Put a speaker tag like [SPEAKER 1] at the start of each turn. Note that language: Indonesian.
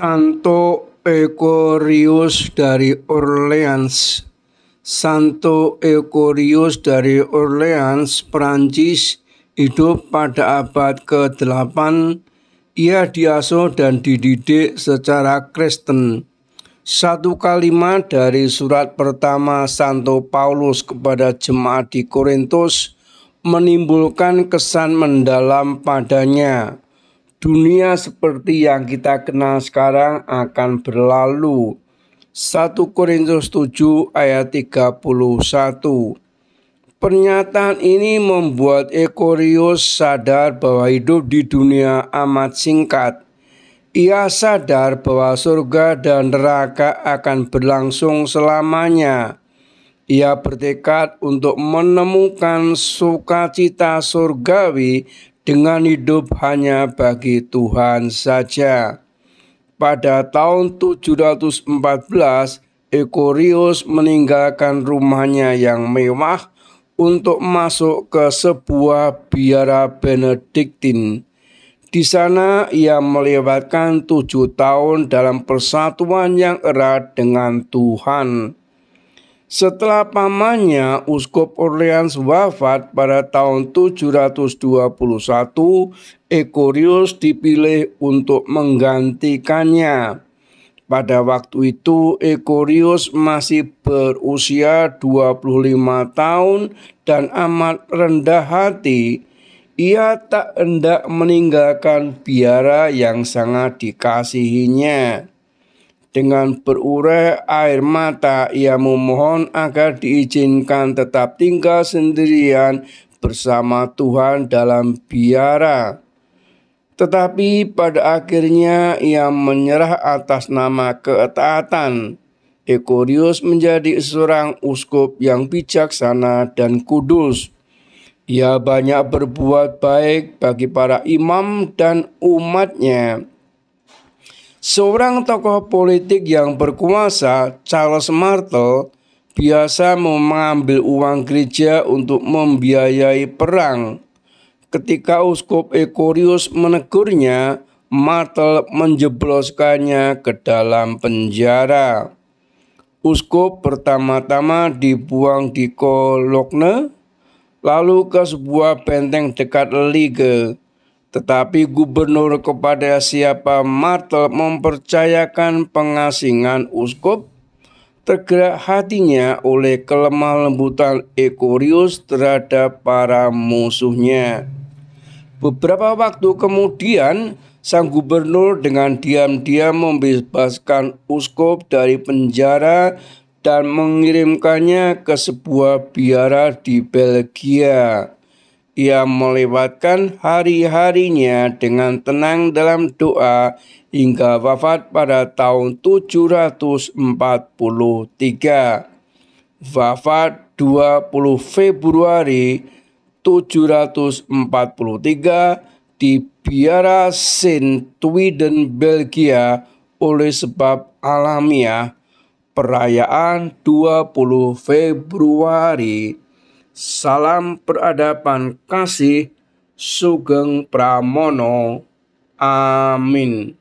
[SPEAKER 1] Santo Ecorius dari Orleans Santo Ecorius dari Orleans, Prancis, hidup pada abad ke-8. Ia diasuh dan dididik secara Kristen. Satu kalimat dari surat pertama Santo Paulus kepada jemaat di Korintus menimbulkan kesan mendalam padanya Dunia seperti yang kita kenal sekarang akan berlalu. 1 Korintus 7 ayat 31. Pernyataan ini membuat Ekorius sadar bahwa hidup di dunia amat singkat. Ia sadar bahwa surga dan neraka akan berlangsung selamanya. Ia bertekad untuk menemukan sukacita surgawi dengan hidup hanya bagi Tuhan saja. Pada tahun 714, Ekorius meninggalkan rumahnya yang mewah untuk masuk ke sebuah biara Benediktin. Di sana ia melewatkan tujuh tahun dalam persatuan yang erat dengan Tuhan. Setelah pamannya Uskup Orleans wafat pada tahun 721, Ekorius dipilih untuk menggantikannya. Pada waktu itu Ekorius masih berusia 25 tahun dan amat rendah hati. Ia tak hendak meninggalkan biara yang sangat dikasihinya. Dengan berurai air mata ia memohon agar diizinkan tetap tinggal sendirian bersama Tuhan dalam biara. Tetapi pada akhirnya ia menyerah atas nama ketaatan. Ekorius menjadi seorang uskup yang bijaksana dan kudus. Ia banyak berbuat baik bagi para imam dan umatnya. Seorang tokoh politik yang berkuasa, Charles Martel, biasa mengambil uang gereja untuk membiayai perang. Ketika Uskup Ekorius menegurnya, Martel menjebloskannya ke dalam penjara. Uskup pertama-tama dibuang di Kolokne, lalu ke sebuah benteng dekat Lige. Tetapi gubernur kepada siapa Martel mempercayakan pengasingan uskup, tergerak hatinya oleh kelemah lembutan Ekorius terhadap para musuhnya. Beberapa waktu kemudian, sang gubernur dengan diam-diam membebaskan uskup dari penjara dan mengirimkannya ke sebuah biara di Belgia ia melewatkan hari-harinya dengan tenang dalam doa hingga wafat pada tahun 743. Wafat 20 Februari 743 di Biara Sint Twiden, Belgia oleh sebab alamiah perayaan 20 Februari Salam peradaban kasih Sugeng Pramono. Amin.